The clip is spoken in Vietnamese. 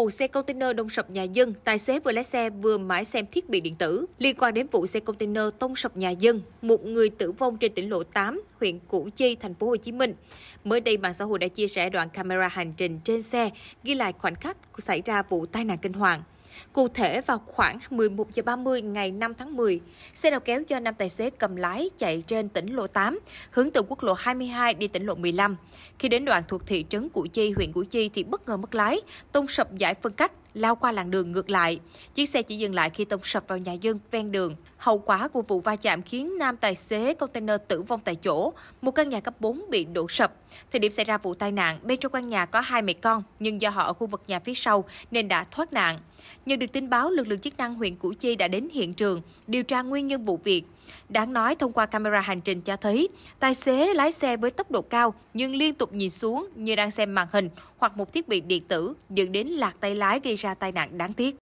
Vụ xe container đông sập nhà dân, tài xế vừa lái xe vừa mãi xem thiết bị điện tử. Liên quan đến vụ xe container tông sập nhà dân, một người tử vong trên tỉnh lộ 8, huyện Củ Chi, thành phố Hồ Chí Minh. Mới đây mạng xã hội đã chia sẻ đoạn camera hành trình trên xe ghi lại khoảnh khắc xảy ra vụ tai nạn kinh hoàng. Cụ thể vào khoảng 11 giờ 30 ngày 5 tháng 10, xe đầu kéo do nam tài xế cầm lái chạy trên tỉnh lộ 8, hướng từ quốc lộ 22 đi tỉnh lộ 15. Khi đến đoạn thuộc thị trấn Củ Chi, huyện Củ Chi thì bất ngờ mất lái, tông sập giải phân cách, lao qua làn đường ngược lại. Chiếc xe chỉ dừng lại khi tông sập vào nhà dân ven đường. Hậu quả của vụ va chạm khiến nam tài xế container tử vong tại chỗ, một căn nhà cấp 4 bị đổ sập. Thời điểm xảy ra vụ tai nạn, bên trong căn nhà có hai mẹ con, nhưng do họ ở khu vực nhà phía sau nên đã thoát nạn. Nhận được tin báo, lực lượng chức năng huyện Củ Chi đã đến hiện trường điều tra nguyên nhân vụ việc. Đáng nói, thông qua camera hành trình cho thấy, tài xế lái xe với tốc độ cao nhưng liên tục nhìn xuống như đang xem màn hình hoặc một thiết bị điện tử dẫn đến lạc tay lái gây ra tai nạn đáng tiếc.